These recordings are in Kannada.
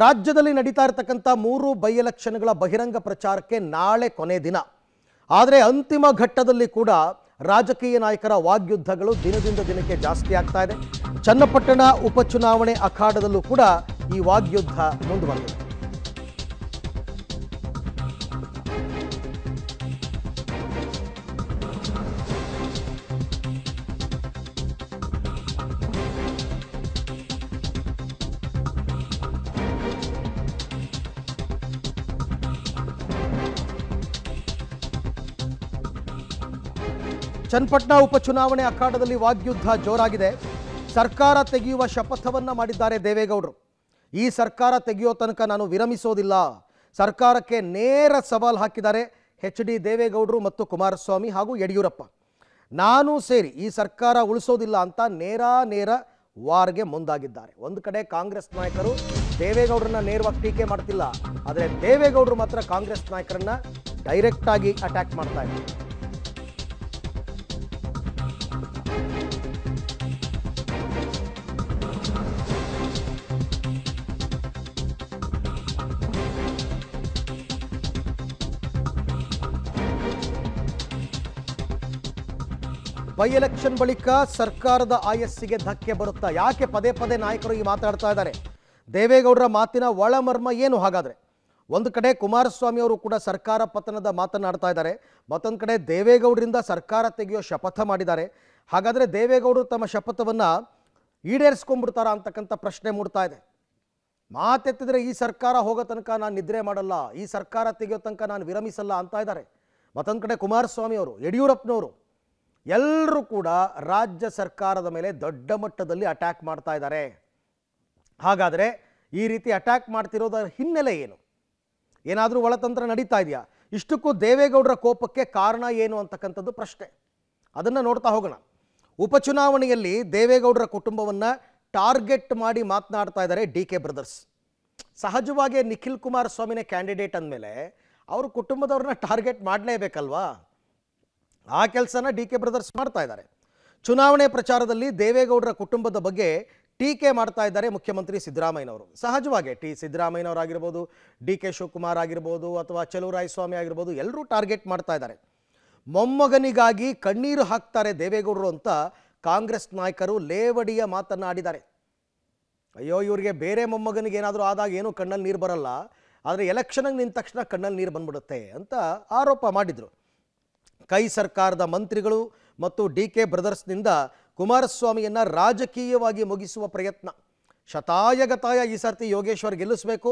ರಾಜ್ಯದಲ್ಲಿ ನಡೀತಾ ಇರತಕ್ಕಂಥ ಮೂರು ಬೈ ಎಲೆಕ್ಷನ್ಗಳ ಬಹಿರಂಗ ಪ್ರಚಾರಕ್ಕೆ ನಾಳೆ ಕೊನೆ ದಿನ ಆದರೆ ಅಂತಿಮ ಘಟ್ಟದಲ್ಲಿ ಕೂಡ ರಾಜಕೀಯ ನಾಯಕರ ವಾಗ್ಯುದ್ಧಗಳು ದಿನದಿಂದ ದಿನಕ್ಕೆ ಜಾಸ್ತಿ ಆಗ್ತಾ ಇದೆ ಚನ್ನಪಟ್ಟಣ ಉಪಚುನಾವಣೆ ಅಖಾಡದಲ್ಲೂ ಕೂಡ ಈ ವಾಗ್ಯುದ್ಧ ಮುಂದುವರೆದಿದೆ ಚನ್ನಪಟ್ಟಣ ಉಪಚುನಾವಣೆ ಅಖಾಡದಲ್ಲಿ ವಾಗ್ಯುದ್ಧ ಜೋರಾಗಿದೆ ಸರ್ಕಾರ ತೆಗೆಯುವ ಶಪಥವನ್ನ ಮಾಡಿದ್ದಾರೆ ದೇವೇಗೌಡರು ಈ ಸರ್ಕಾರ ತೆಗೆಯೋ ತನಕ ನಾನು ವಿರಮಿಸೋದಿಲ್ಲ ಸರ್ಕಾರಕ್ಕೆ ನೇರ ಸವಾಲು ಹಾಕಿದ್ದಾರೆ ಎಚ್ ಡಿ ದೇವೇಗೌಡರು ಮತ್ತು ಕುಮಾರಸ್ವಾಮಿ ಹಾಗೂ ಯಡಿಯೂರಪ್ಪ ನಾನು ಸೇರಿ ಈ ಸರ್ಕಾರ ಉಳಿಸೋದಿಲ್ಲ ಅಂತ ನೇರ ನೇರ ವಾರ್ಗೆ ಮುಂದಾಗಿದ್ದಾರೆ ಒಂದು ಕಡೆ ಕಾಂಗ್ರೆಸ್ ನಾಯಕರು ದೇವೇಗೌಡರನ್ನ ನೇರವಾಗಿ ಟೀಕೆ ಮಾಡ್ತಿಲ್ಲ ಆದರೆ ದೇವೇಗೌಡರು ಮಾತ್ರ ಕಾಂಗ್ರೆಸ್ ನಾಯಕರನ್ನ ಡೈರೆಕ್ಟಾಗಿ ಅಟ್ಯಾಕ್ ಮಾಡ್ತಾ ಇದ್ದಾರೆ ಬೈ ಎಲೆಕ್ಷನ್ ಬಳಿಕ ಸರ್ಕಾರದ ಆಯಸ್ಸಿಗೆ ಧಕ್ಕೆ ಬರುತ್ತಾ ಯಾಕೆ ಪದೇ ಪದೇ ನಾಯಕರು ಈ ಮಾತಾಡ್ತಾ ಇದ್ದಾರೆ ದೇವೇಗೌಡರ ಮಾತಿನ ಒಳಮರ್ಮ ಏನು ಹಾಗಾದರೆ ಒಂದು ಕಡೆ ಕುಮಾರಸ್ವಾಮಿ ಅವರು ಕೂಡ ಸರ್ಕಾರ ಪತನದ ಮಾತನಾಡ್ತಾ ಇದ್ದಾರೆ ಮತ್ತೊಂದು ಕಡೆ ದೇವೇಗೌಡರಿಂದ ಸರ್ಕಾರ ತೆಗೆಯೋ ಶಪಥ ಮಾಡಿದ್ದಾರೆ ಹಾಗಾದರೆ ದೇವೇಗೌಡರು ತಮ್ಮ ಶಪಥವನ್ನು ಈಡೇರಿಸ್ಕೊಂಡ್ಬಿಡ್ತಾರಾ ಅಂತಕ್ಕಂಥ ಪ್ರಶ್ನೆ ಮೂಡ್ತಾ ಇದೆ ಮಾತೆತ್ತಿದ್ರೆ ಈ ಸರ್ಕಾರ ಹೋಗೋ ತನಕ ನಾನು ನಿದ್ರೆ ಮಾಡಲ್ಲ ಈ ಸರ್ಕಾರ ತೆಗೆಯೋ ತನಕ ನಾನು ವಿರಮಿಸಲ್ಲ ಅಂತ ಇದ್ದಾರೆ ಮತ್ತೊಂದು ಕಡೆ ಕುಮಾರಸ್ವಾಮಿ ಅವರು ಯಡಿಯೂರಪ್ಪನವರು ಎಲ್ಲರೂ ಕೂಡ ರಾಜ್ಯ ಸರ್ಕಾರದ ಮೇಲೆ ದೊಡ್ಡ ಮಟ್ಟದಲ್ಲಿ ಅಟ್ಯಾಕ್ ಮಾಡ್ತಾ ಇದ್ದಾರೆ ಹಾಗಾದರೆ ಈ ರೀತಿ ಅಟ್ಯಾಕ್ ಮಾಡ್ತಿರೋದರ ಹಿನ್ನೆಲೆ ಏನು ಏನಾದರೂ ಒಳತಂತ್ರ ನಡೀತಾ ಇದೆಯಾ ಇಷ್ಟಕ್ಕೂ ದೇವೇಗೌಡರ ಕೋಪಕ್ಕೆ ಕಾರಣ ಏನು ಅಂತಕ್ಕಂಥದ್ದು ಪ್ರಶ್ನೆ ಅದನ್ನು ನೋಡ್ತಾ ಹೋಗೋಣ ಉಪಚುನಾವಣೆಯಲ್ಲಿ ದೇವೇಗೌಡರ ಕುಟುಂಬವನ್ನು ಟಾರ್ಗೆಟ್ ಮಾಡಿ ಮಾತನಾಡ್ತಾ ಇದ್ದಾರೆ ಡಿ ಕೆ ಬ್ರದರ್ಸ್ ಸಹಜವಾಗಿ ನಿಖಿಲ್ ಕುಮಾರ್ ಸ್ವಾಮಿನೇ ಕ್ಯಾಂಡಿಡೇಟ್ ಅಂದಮೇಲೆ ಅವ್ರ ಕುಟುಂಬದವ್ರನ್ನ ಟಾರ್ಗೆಟ್ ಮಾಡಲೇಬೇಕಲ್ವಾ ಆ ಕೆಲಸನ ಡಿ ಕೆ ಬ್ರದರ್ಸ್ ಮಾಡ್ತಾ ಇದ್ದಾರೆ ಚುನಾವಣೆ ಪ್ರಚಾರದಲ್ಲಿ ದೇವೇಗೌಡರ ಕುಟುಂಬದ ಬಗ್ಗೆ ಟೀಕೆ ಮಾಡ್ತಾ ಇದ್ದಾರೆ ಮುಖ್ಯಮಂತ್ರಿ ಸಿದ್ದರಾಮಯ್ಯನವರು ಸಹಜವಾಗಿ ಟಿ ಸಿದ್ದರಾಮಯ್ಯನವರಾಗಿರ್ಬೋದು ಡಿ ಕೆ ಶಿವಕುಮಾರ್ ಆಗಿರ್ಬೋದು ಅಥವಾ ಚಲುವರಾಯಸ್ವಾಮಿ ಆಗಿರ್ಬೋದು ಎಲ್ಲರೂ ಟಾರ್ಗೆಟ್ ಮಾಡ್ತಾ ಇದ್ದಾರೆ ಮೊಮ್ಮಗನಿಗಾಗಿ ಕಣ್ಣೀರು ಹಾಕ್ತಾರೆ ದೇವೇಗೌಡರು ಅಂತ ಕಾಂಗ್ರೆಸ್ ನಾಯಕರು ಲೇವಡಿಯ ಮಾತನ್ನು ಆಡಿದ್ದಾರೆ ಅಯ್ಯೋ ಇವರಿಗೆ ಬೇರೆ ಮೊಮ್ಮಗನಿಗೆ ಏನಾದರೂ ಆದಾಗ ಏನೂ ಕಣ್ಣಲ್ಲಿ ನೀರು ಬರಲ್ಲ ಆದರೆ ಎಲೆಕ್ಷನ್ಗೆ ನಿಂತ ತಕ್ಷಣ ಕಣ್ಣಲ್ಲಿ ನೀರು ಬಂದ್ಬಿಡುತ್ತೆ ಅಂತ ಆರೋಪ ಮಾಡಿದರು ಕೈ ಸರ್ಕಾರದ ಮಂತ್ರಿಗಳು ಮತ್ತು ಡಿ ಕೆ ಬ್ರದರ್ಸ್ನಿಂದ ಕುಮಾರಸ್ವಾಮಿಯನ್ನು ರಾಜಕೀಯವಾಗಿ ಮುಗಿಸುವ ಪ್ರಯತ್ನ ಶತಾಯಗತಾಯ ಈ ಸರ್ತಿ ಯೋಗೇಶ್ವರ್ ಗೆಲ್ಲಿಸಬೇಕು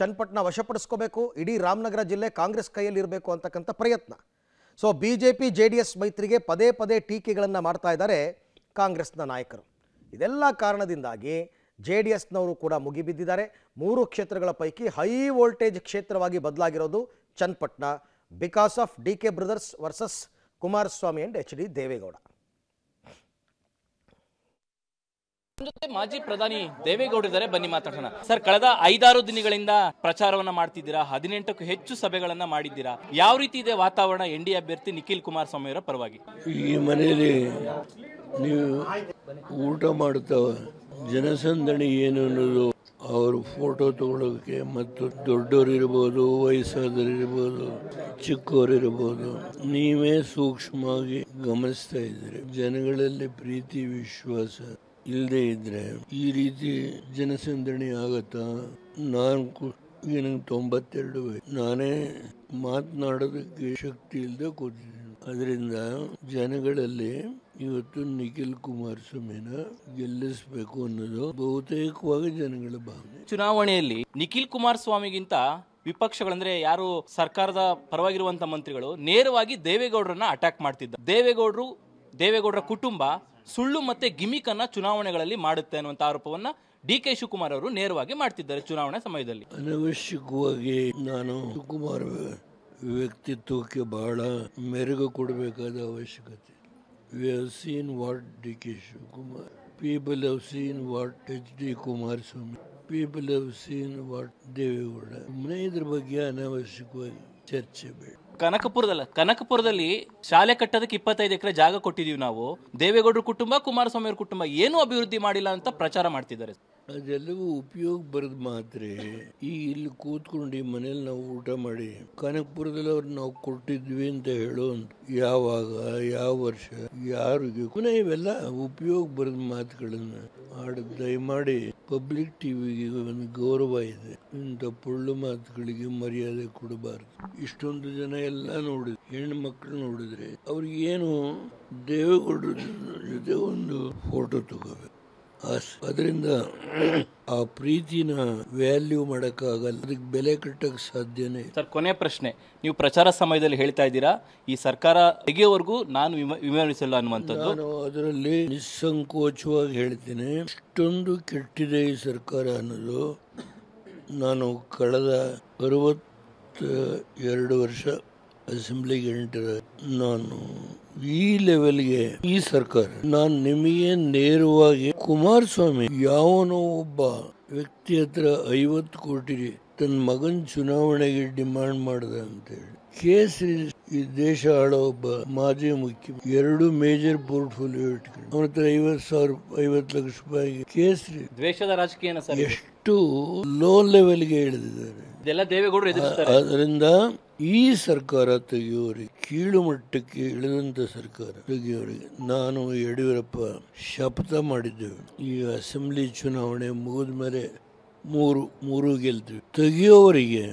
ಚನ್ನಪಟ್ಟಣ ವಶಪಡಿಸ್ಕೋಬೇಕು ಇಡೀ ರಾಮನಗರ ಜಿಲ್ಲೆ ಕಾಂಗ್ರೆಸ್ ಕೈಯಲ್ಲಿರಬೇಕು ಅಂತಕ್ಕಂಥ ಪ್ರಯತ್ನ so B J P J D S ಮೈತ್ರಿಗೆ ಪದೇ ಪದೇ ಟೀಕೆಗಳನ್ನು ಮಾಡ್ತಾ ಇದ್ದಾರೆ ಕಾಂಗ್ರೆಸ್ನ ನಾಯಕರು ಇದೆಲ್ಲ ಕಾರಣದಿಂದಾಗಿ ಜೆ ಡಿ ಎಸ್ನವರು ಕೂಡ ಮುಗಿಬಿದ್ದಿದ್ದಾರೆ ಮೂರು ಕ್ಷೇತ್ರಗಳ ಪೈಕಿ ಹೈ ವೋಲ್ಟೇಜ್ ಕ್ಷೇತ್ರವಾಗಿ ಬದಲಾಗಿರೋದು Channapatna because of D K brothers versus Kumaraswamy and H D Deve Gowda ಮಾಜಿ ಪ್ರಧಾನಿ ದೇವೇಗೌಡ ಇದ್ದಾರೆ ಬನ್ನಿ ಮಾತಾಡೋಣ ಸರ್ ಕಳೆದ ಐದಾರು ದಿನಗಳಿಂದ ಪ್ರಚಾರವನ್ನ ಮಾಡ್ತಿದ್ದೀರಾ ಹದಿನೆಂಟಕ್ಕೂ ಹೆಚ್ಚು ಸಭೆಗಳನ್ನ ಮಾಡಿದ್ದೀರಾ ಯಾವ ರೀತಿ ಇದೆ ವಾತಾವರಣ ಎನ್ ಡಿ ಅಭ್ಯರ್ಥಿ ನಿಖಿಲ್ ಕುಮಾರಸ್ವಾಮಿ ಅವರ ಪರವಾಗಿ ಈ ಮನೆಯಲ್ಲಿ ನೀವು ಊಟ ಮಾಡುತ್ತ ಜನಸಂದಣಿ ಏನು ಅನ್ನೋದು ಅವರು ಫೋಟೋ ತಗೊಳ್ಳೋಕ್ಕೆ ಮತ್ತು ದೊಡ್ಡವರು ಇರ್ಬೋದು ವಯಸ್ಸಾದರಿರ್ಬೋದು ಇರ್ಬೋದು ನೀವೇ ಸೂಕ್ಷ್ಮವಾಗಿ ಗಮನಿಸ್ತಾ ಇದ್ದೀರಿ ಜನಗಳಲ್ಲಿ ಪ್ರೀತಿ ವಿಶ್ವಾಸ ಇಲ್ಲದೆ ಇದ್ರೆ ಈ ರೀತಿ ಜನಸಂದಣಿ ಆಗತ್ತಾ ನಾನು ನನಗೆ ತೊಂಬತ್ತೆರಡು ನಾನೇ ಮಾತನಾಡೋದಕ್ಕೆ ಶಕ್ತಿ ಇಲ್ಲದೆ ಕೂತಿದ್ದೀನಿ ಅದರಿಂದ ಜನಗಳಲ್ಲಿ ಇವತ್ತು ನಿಖಿಲ್ ಕುಮಾರಸ್ವಾಮಿನ ಗೆಲ್ಲಿಸಬೇಕು ಅನ್ನೋದು ಬಹುತೇಕವಾಗಿ ಜನಗಳ ಭಾವನೆ ಚುನಾವಣೆಯಲ್ಲಿ ನಿಖಿಲ್ ಕುಮಾರಸ್ವಾಮಿಗಿಂತ ವಿಪಕ್ಷಗಳಂದ್ರೆ ಯಾರು ಸರ್ಕಾರದ ಪರವಾಗಿರುವಂತ ಮಂತ್ರಿಗಳು ನೇರವಾಗಿ ದೇವೇಗೌಡರನ್ನ ಅಟ್ಯಾಕ್ ಮಾಡ್ತಿದ್ದ ದೇವೇಗೌಡರು ದೇವೇಗೌಡರ ಕುಟುಂಬ ಸುಳ್ಳು ಮತ್ತೆ ಗಿಮಿಕ್ ಅನ್ನ ಚುನಾವಣೆಗಳಲ್ಲಿ ಮಾಡುತ್ತೆ ಅನ್ನುವಂತ ಆರೋಪವನ್ನ ಡಿ ಕೆ ಶಿವಕುಮಾರ್ ಅವರು ನೇರವಾಗಿ ಮಾಡ್ತಿದ್ದಾರೆ ಚುನಾವಣೆ ಸಮಯದಲ್ಲಿ ಅನವಶ್ಯಕವಾಗಿ ನಾನು ಶಿವಕುಮಾರ್ ವ್ಯಕ್ತಿತ್ವಕ್ಕೆ ಬಹಳ ಮೆರುಗು ಕೊಡಬೇಕಾದ ಅವಶ್ಯಕತೆ We have seen what D.K. Kumar. People have seen what H.D. Kumar Swami. People have seen what Deve Gowda ಸುಮ್ಮನೆ ಇದ್ರ ಬಗ್ಗೆ ಅನಾವಶ್ಯಕವಾಗಿ ಚರ್ಚೆ ಕನಕಪುರದಲ್ಲ ಕನಕಪುರದಲ್ಲಿ ಶಾಲೆ ಕಟ್ಟೋದಕ್ಕೆ ಇಪ್ಪತ್ತೈದು ಎಕರೆ ಜಾಗ ಕೊಟ್ಟಿದೀವಿ ನಾವು ದೇವೇಗೌಡರ ಕುಟುಂಬ ಕುಮಾರಸ್ವಾಮಿ ಅವ್ರ ಕುಟುಂಬ ಏನು ಅಭಿವೃದ್ಧಿ ಮಾಡಿಲ್ಲ ಅಂತ ಪ್ರಚಾರ ಮಾಡ್ತಿದ್ದಾರೆ ಅದೆಲ್ಲವೂ ಉಪಯೋಗ ಬರೋದು ಮಾತ್ರ ಈ ಇಲ್ಲಿ ಕೂತ್ಕೊಂಡು ಮನೇಲಿ ನಾವು ಊಟ ಮಾಡಿ ಕನಕಪುರದಲ್ಲಿ ಅವ್ರು ನಾವು ಕೊಟ್ಟಿದ್ವಿ ಅಂತ ಹೇಳೋ ಯಾವಾಗ ಯಾವ ವರ್ಷ ಯಾರಿಗೆ ಪುನಃ ಇವೆಲ್ಲ ಉಪಯೋಗ ಬರೋದು ಮಾತುಗಳನ್ನ ಆಡ ದಯಮಾಡಿ ಪಬ್ಲಿಕ್ ಟಿವಿಗೆ ಒಂದು ಗೌರವ ಇದೆ ಇಂಥ ಪುಳ್ಳು ಮಾತುಗಳಿಗೆ ಮರ್ಯಾದೆ ಕೊಡಬಾರದು ಇಷ್ಟೊಂದು ಜನ ಎಲ್ಲ ನೋಡಿದ್ರು ಹೆಣ್ಣು ಮಕ್ಕಳು ನೋಡಿದ್ರೆ ಅವ್ರಿಗೇನು ದೇವೇಗೌಡರ ಜೊತೆ ಒಂದು ಫೋಟೋ ತಗೋಬೇಕು ಅದರಿಂದ ಆ ಪ್ರೀತಿನ ವ್ಯಾಲ್ಯೂ ಆಗಲ್ಲ ಅದಕ್ಕೆ ಬೆಲೆ ಕಟ್ಟಕ್ಕೆ ಸಾಧ್ಯನೇ ಸರ್ ಕೊನೆ ಪ್ರಶ್ನೆ ನೀವು ಪ್ರಚಾರ ಸಮಯದಲ್ಲಿ ಹೇಳ್ತಾ ಇದ್ದೀರಾ ಈ ಸರ್ಕಾರ ತೆಗೆಯವರೆಗೂ ನಾನು ವಿಮರ್ಶಿಸಲ್ಲ ಅನ್ನುವಂಥದ್ದು ನಾನು ಅದರಲ್ಲಿ ನಿಸ್ಸಂಕೋಚವಾಗಿ ಹೇಳ್ತೀನಿ ಇಷ್ಟೊಂದು ಕೆಟ್ಟಿದೆ ಈ ಸರ್ಕಾರ ಅನ್ನೋದು ನಾನು ಕಳೆದ ಅರವತ್ತ ಎರಡು ವರ್ಷ ಅಸೆಂಬ್ಲಿಗಂಟ ನಾನು ಈ ಲೆವೆಲ್ಗೆ ಈ ಸರ್ಕಾರ ನಾನು ನಿಮಗೆ ನೇರವಾಗಿ ಕುಮಾರಸ್ವಾಮಿ ಯಾವನೋ ಒಬ್ಬ ವ್ಯಕ್ತಿ ಹತ್ರ ಐವತ್ತು ಕೋಟಿ ತನ್ನ ಮಗನ್ ಚುನಾವಣೆಗೆ ಡಿಮಾಂಡ್ ಅಂತ ಹೇಳಿ ಕೇಸರಿ ಈ ದೇಶ ಆಳೋ ಒಬ್ಬ ಮಾಜಿ ಮುಖ್ಯಮಂತ್ರಿ ಎರಡು ಮೇಜರ್ ಪೋರ್ಟ್ಫೋಲಿಯೋ ಇಟ್ಕೊಂಡು ಅವ್ರ ಹತ್ರ ಐವತ್ತು ಸಾವಿರ ಐವತ್ತು ಲಕ್ಷ ರೂಪಾಯಿ ಕೇಸರಿ ದ್ವೇಷದ ರಾಜಕೀಯ ಎಷ್ಟು ಲೋ ಲೆವೆಲ್ಗೆ ಇಳಿದಿದ್ದಾರೆ ಅದರಿಂದ ಈ ಸರ್ಕಾರ ತೆಗೆಯುವವರಿಗೆ ಕೀಳು ಮಟ್ಟಕ್ಕೆ ಇಳಿದಂತ ಸರ್ಕಾರ ತೆಗೆಯುವರಿಗೆ ನಾನು ಯಡಿಯೂರಪ್ಪ ಶಪಥ ಮಾಡಿದ್ದೇವೆ ಈ ಅಸೆಂಬ್ಲಿ ಚುನಾವಣೆ ಮುಗಿದ ಮೇಲೆ ಮೂರು ಮೂರು ಗೆಲ್ತೀವಿ ತೆಗೆಯೋವರಿಗೆ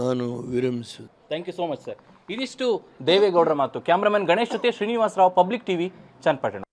ನಾನು ವಿರಮಿಸು thank you so much sir ಇದಿಷ್ಟು ದೇವೇಗೌಡರ ಮಾತು ಕ್ಯಾಮ್ರಾಮನ್ ಗಣೇಶ್ ಜೊತೆ ಶ್ರೀನಿವಾಸರಾವ್ ಪಬ್ಲಿಕ್ ಟಿವಿ ಚನ್ನಪಟ್ಟಣ